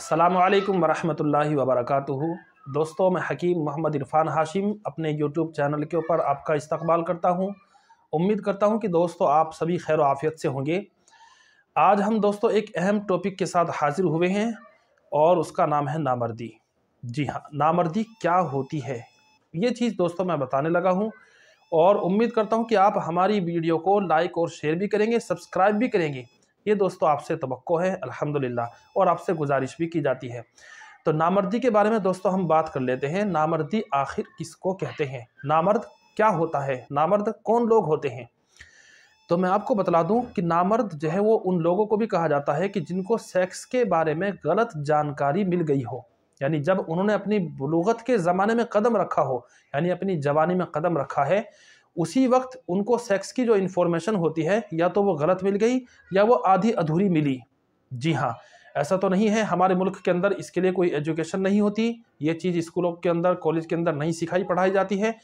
असलकम वरहमल वबरक दोस्तों मैं हकीम मोहम्मद इरफान हाशिम अपने यूट्यूब चैनल के ऊपर आपका इस्तकबाल करता हूँ उम्मीद करता हूँ कि दोस्तों आप सभी खैर आफियत से होंगे आज हम दोस्तों एक अहम टॉपिक के साथ हाजिर हुए हैं और उसका नाम है नामर्दी जी हाँ नामर्दी क्या होती है ये चीज़ दोस्तों मैं बताने लगा हूँ और उम्मीद करता हूँ कि आप हमारी वीडियो को लाइक और शेयर भी करेंगे सब्सक्राइब भी करेंगे ये दोस्तों आपसे तो है अल्हम्दुलिल्लाह और आपसे गुजारिश भी की जाती है तो नामर्दी के बारे में दोस्तों हम बात कर लेते हैं नामर्दी आखिर किसको कहते हैं नामर्द क्या होता है नामर्द कौन लोग होते हैं तो मैं आपको बतला दूं कि नामर्द जो है वो उन लोगों को भी कहा जाता है कि जिनको सेक्स के बारे में गलत जानकारी मिल गई हो यानी जब उन्होंने अपनी बलूगत के ज़माने में कदम रखा हो यानी अपनी जवानी में कदम रखा है उसी वक्त उनको सेक्स की जो इन्फॉर्मेशन होती है या तो वो गलत मिल गई या वो आधी अधूरी मिली जी हाँ ऐसा तो नहीं है हमारे मुल्क के अंदर इसके लिए कोई एजुकेशन नहीं होती ये चीज़ स्कूलों के अंदर कॉलेज के अंदर नहीं सिखाई पढ़ाई जाती है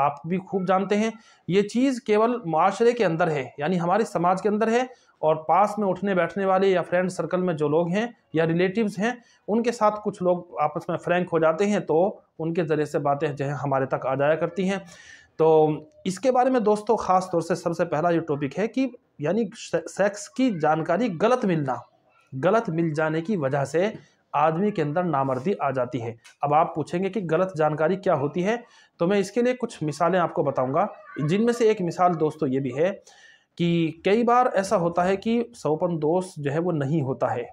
आप भी खूब जानते हैं ये चीज़ केवल माशरे के अंदर है यानी हमारे समाज के अंदर है और पास में उठने बैठने वाले या फ्रेंड सर्कल में जो लोग हैं या रिलेटिव्स हैं उनके साथ कुछ लोग आपस में फ्रैंक हो जाते हैं तो उनके ज़रिए से बातें जो है हमारे तक आ जाया करती हैं तो इसके बारे में दोस्तों ख़ास तौर से सबसे पहला जो टॉपिक है कि यानी सेक्स की जानकारी गलत मिलना गलत मिल जाने की वजह से आदमी के अंदर नामर्दी आ जाती है अब आप पूछेंगे कि गलत जानकारी क्या होती है तो मैं इसके लिए कुछ मिसालें आपको बताऊंगा जिनमें से एक मिसाल दोस्तों ये भी है कि कई बार ऐसा होता है कि सौपन दोष जो है वो नहीं होता है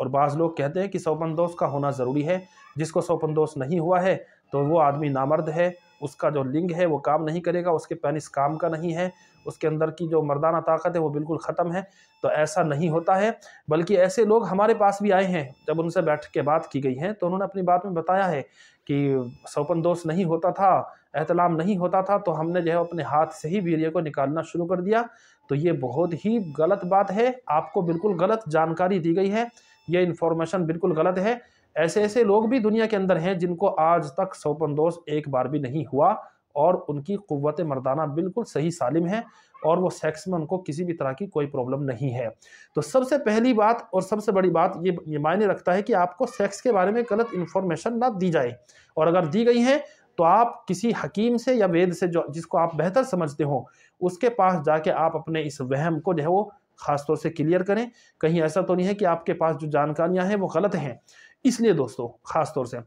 और बाज़ लोग कहते हैं कि सौपन दोष का होना ज़रूरी है जिसको सौपन दोष नहीं हुआ है तो वो आदमी नामर्द है उसका जो लिंग है वो काम नहीं करेगा उसके पेनिस काम का नहीं है उसके अंदर की जो मर्दाना ताकत है वो बिल्कुल ख़त्म है तो ऐसा नहीं होता है बल्कि ऐसे लोग हमारे पास भी आए हैं जब उनसे बैठ के बात की गई है तो उन्होंने अपनी बात में बताया है कि सौपन दोष नहीं होता था एहतलाम नहीं होता था तो हमने जो है अपने हाथ से ही वीरिय को निकालना शुरू कर दिया तो ये बहुत ही गलत बात है आपको बिल्कुल गलत जानकारी दी गई है ये इन्फॉर्मेशन बिल्कुल गलत है ऐसे ऐसे लोग भी दुनिया के अंदर हैं जिनको आज तक सौपनदोष एक बार भी नहीं हुआ और उनकी क़वत मर्दाना बिल्कुल सही सालिम है और वो सेक्स में उनको किसी भी तरह की कोई प्रॉब्लम नहीं है तो सबसे पहली बात और सबसे बड़ी बात ये ये मायने रखता है कि आपको सेक्स के बारे में गलत इन्फॉर्मेशन ना दी जाए और अगर दी गई है तो आप किसी हकीम से या वेद से जो जिसको आप बेहतर समझते हो उसके पास जाके आप अपने इस वहम को जो है वो खासतौर से क्लियर करें कहीं ऐसा तो नहीं है कि आपके पास जो जानकारियां हैं वो गलत हैं इसलिए दोस्तों खासतौर से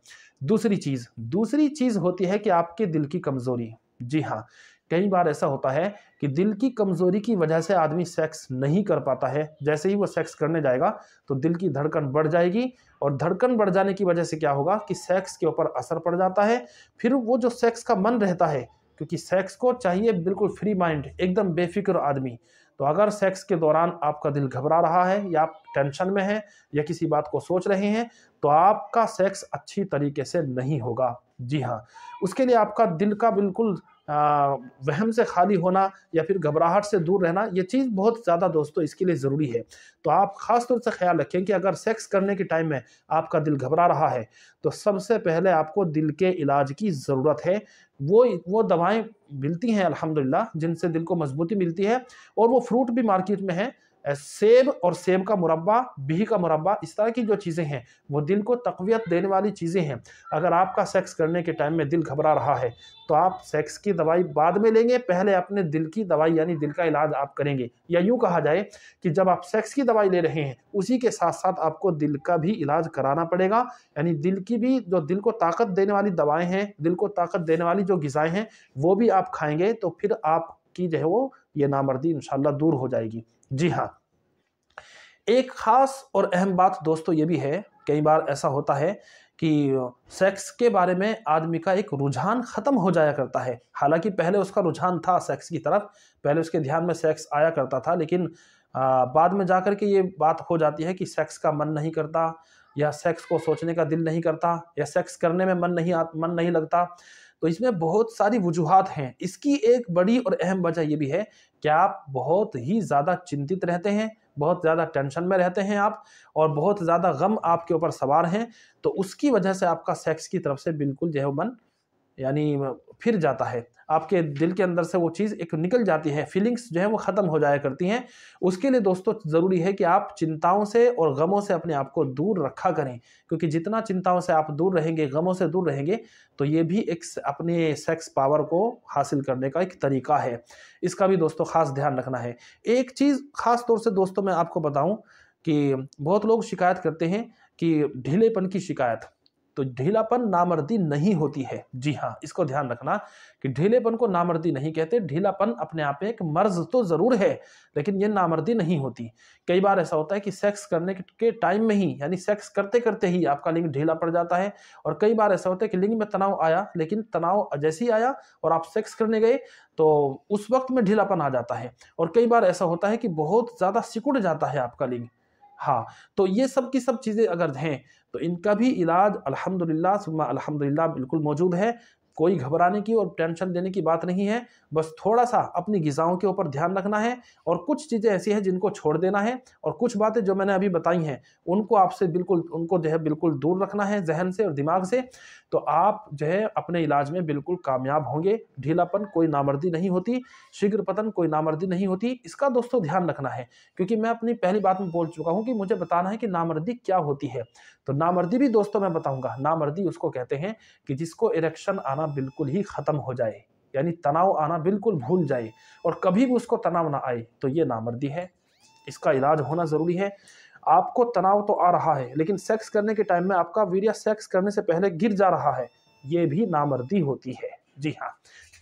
दूसरी चीज़ दूसरी चीज़ होती है कि आपके दिल की कमज़ोरी जी हाँ कई बार ऐसा होता है कि दिल की कमज़ोरी की वजह से आदमी सेक्स नहीं कर पाता है जैसे ही वो सेक्स करने जाएगा तो दिल की धड़कन बढ़ जाएगी और धड़कन बढ़ जाने की वजह से क्या होगा कि सेक्स के ऊपर असर पड़ जाता है फिर वो जो सेक्स का मन रहता है क्योंकि सेक्स को चाहिए बिल्कुल फ्री माइंड एकदम बेफिक्र आदमी तो अगर सेक्स के दौरान आपका दिल घबरा रहा है या आप टेंशन में हैं या किसी बात को सोच रहे हैं तो आपका सेक्स अच्छी तरीके से नहीं होगा जी हाँ उसके लिए आपका दिल का बिल्कुल वहम से खाली होना या फिर घबराहट से दूर रहना ये चीज़ बहुत ज़्यादा दोस्तों इसके लिए ज़रूरी है तो आप ख़ास तौर से ख्याल रखें कि अगर सेक्स करने के टाइम में आपका दिल घबरा रहा है तो सबसे पहले आपको दिल के इलाज की ज़रूरत है वो वो दवाएं मिलती हैं अल्हम्दुलिल्लाह जिनसे दिल को मजबूती मिलती है और वो फ्रूट भी मार्केट में है सेब और सेब का मुरबा बिही का मुरबा इस तरह की जो चीज़ें हैं वो दिल को तकवीत देने वाली चीज़ें हैं अगर आपका सेक्स करने के टाइम में दिल घबरा रहा है तो आप सेक्स की दवाई बाद में लेंगे पहले अपने दिल की दवाई यानी दिल का इलाज आप करेंगे या यूँ कहा जाए कि जब आप सेक्स की दवाई ले रहे हैं उसी के साथ साथ आपको दिल का भी इलाज कराना पड़ेगा यानी दिल की भी जो दिल को ताकत देने वाली दवाएँ हैं दिल को ताकत देने वाली जो गज़ाएँ हैं वो भी आप खाएँगे तो फिर आपकी जो है वो ये नामर्दी इन दूर हो जाएगी जी हाँ एक ख़ास और अहम बात दोस्तों ये भी है कई बार ऐसा होता है कि सेक्स के बारे में आदमी का एक रुझान ख़त्म हो जाया करता है हालांकि पहले उसका रुझान था सेक्स की तरफ पहले उसके ध्यान में सेक्स आया करता था लेकिन आ, बाद में जाकर के ये बात हो जाती है कि सेक्स का मन नहीं करता या सेक्स को सोचने का दिल नहीं करता या सेक्स करने में मन नहीं आ, मन नहीं लगता तो इसमें बहुत सारी वजूहत हैं इसकी एक बड़ी और अहम वजह यह भी है कि आप बहुत ही ज़्यादा चिंतित रहते हैं बहुत ज़्यादा टेंशन में रहते हैं आप और बहुत ज़्यादा गम आपके ऊपर सवार हैं तो उसकी वजह से आपका सेक्स की तरफ से बिल्कुल जो है मन यानी फिर जाता है आपके दिल के अंदर से वो चीज़ एक निकल जाती है फीलिंग्स जो है वो ख़त्म हो जाया करती हैं उसके लिए दोस्तों ज़रूरी है कि आप चिंताओं से और गमों से अपने आप को दूर रखा करें क्योंकि जितना चिंताओं से आप दूर रहेंगे गमों से दूर रहेंगे तो ये भी एक अपने सेक्स पावर को हासिल करने का एक तरीका है इसका भी दोस्तों खास ध्यान रखना है एक चीज़ ख़ास तौर से दोस्तों मैं आपको बताऊँ कि बहुत लोग शिकायत करते हैं कि ढीलेपन की शिकायत तो ढीलापन नामर्दी नहीं होती है जी हाँ इसको ध्यान रखना कि ढीलेपन को नामर्दी नहीं कहते ढीलापन अपने आप में एक मर्ज तो ज़रूर है लेकिन ये नामर्दी नहीं होती कई बार ऐसा होता है कि सेक्स करने के टाइम में ही यानी सेक्स करते करते ही आपका लिंग ढीला पड़ जाता है और कई बार ऐसा होता है कि लिंग में तनाव आया लेकिन तनाव जैसे ही आया और आप सेक्स करने गए तो उस वक्त में ढीलापन आ जाता है और कई बार ऐसा होता है कि बहुत ज़्यादा सिकुड़ जाता है आपका लिंग हाँ तो ये सब की सब चीज़ें अगर हैं तो इनका भी इलाज अल्हम्दुलिल्लाह सुम्मा अल्हम्दुलिल्लाह बिल्कुल मौजूद है कोई घबराने की और टेंशन देने की बात नहीं है बस थोड़ा सा अपनी गज़ाओं के ऊपर ध्यान रखना है और कुछ चीज़ें ऐसी हैं जिनको छोड़ देना है और कुछ बातें जो मैंने अभी बताई हैं उनको आपसे बिल्कुल उनको जो है बिल्कुल दूर रखना है जहन से और दिमाग से तो आप जो है अपने इलाज में बिल्कुल कामयाब होंगे ढीलापन कोई नामर्दी नहीं होती शीघ्र पतन कोई नामर्दी नहीं होती इसका दोस्तों ध्यान रखना है क्योंकि मैं अपनी पहली बात में बोल चुका हूँ कि मुझे बताना है कि नामर्दी क्या होती है तो नामर्दी भी दोस्तों मैं बताऊँगा नामर्दी उसको कहते हैं कि जिसको इरेक्शन आना आना बिल्कुल ही ख़त्म हो जाए यानी तनाव आना बिल्कुल भूल जाए और कभी भी उसको तनाव ना आए तो ये नामर्दी है इसका इलाज होना ज़रूरी है आपको तनाव तो आ रहा है लेकिन सेक्स करने के टाइम में आपका वीर्य सेक्स करने से पहले गिर जा रहा है ये भी नामर्दी होती है जी हाँ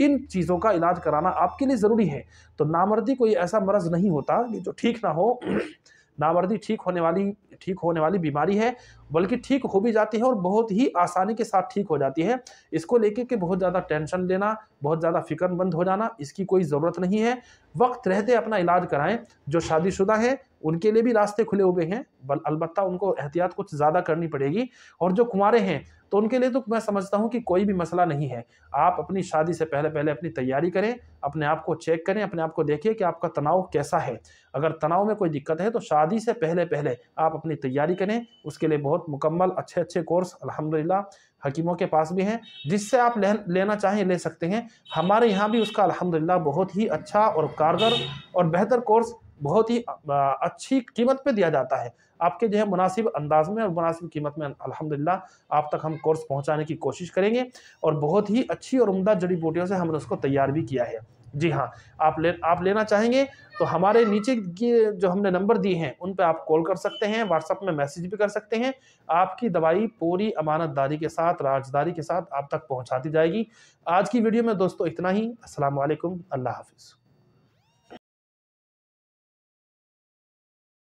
इन चीज़ों का इलाज कराना आपके लिए ज़रूरी है तो नामर्दी कोई ऐसा मर्ज नहीं होता कि जो ठीक ना हो नामर्दी ठीक होने वाली ठीक होने वाली बीमारी है बल्कि ठीक हो भी जाती है और बहुत ही आसानी के साथ ठीक हो जाती है इसको लेके कि बहुत ज़्यादा टेंशन लेना बहुत ज़्यादा फिक्रमंद हो जाना इसकी कोई ज़रूरत नहीं है वक्त रहते अपना इलाज कराएं जो शादीशुदा हैं उनके लिए भी रास्ते खुले हुए हैं बल अलबत् उनको एहतियात कुछ ज़्यादा करनी पड़ेगी और जो कुंवारे हैं तो उनके लिए तो मैं समझता हूँ कि कोई भी मसला नहीं है आप अपनी शादी से पहले पहले अपनी तैयारी करें अपने आप को चेक करें अपने आप को देखिए कि आपका तनाव कैसा है अगर तनाव में कोई दिक्कत है तो शादी से पहले पहले आप अपनी अपनी तैयारी करें उसके लिए बहुत मुकम्मल अच्छे अच्छे कोर्स अल्हम्दुलिल्लाह हकीमों के पास भी हैं जिससे आप ले, लेना चाहें ले सकते हैं हमारे यहाँ भी उसका अल्हम्दुलिल्लाह बहुत ही अच्छा और कारगर और बेहतर कोर्स बहुत ही अच्छी कीमत पे दिया जाता है आपके जो है मुनासिब अंदाज में और मुनासिब कीमत में अल्हम्दुलिल्लाह आप तक हम कोर्स पहुंचाने की कोशिश करेंगे और बहुत ही अच्छी और उमदा जड़ी बूटियों से हमने उसको तैयार भी किया है जी हाँ आप ले आप लेना चाहेंगे तो हमारे नीचे जो हमने नंबर दिए हैं उन पर आप कॉल कर सकते हैं व्हाट्सअप में मैसेज भी कर सकते हैं आपकी दवाई पूरी अमानतदारी के साथ राजदारी के साथ आप तक पहुँचा दी जाएगी आज की वीडियो में दोस्तों इतना ही असलम अल्लाह हाफिज़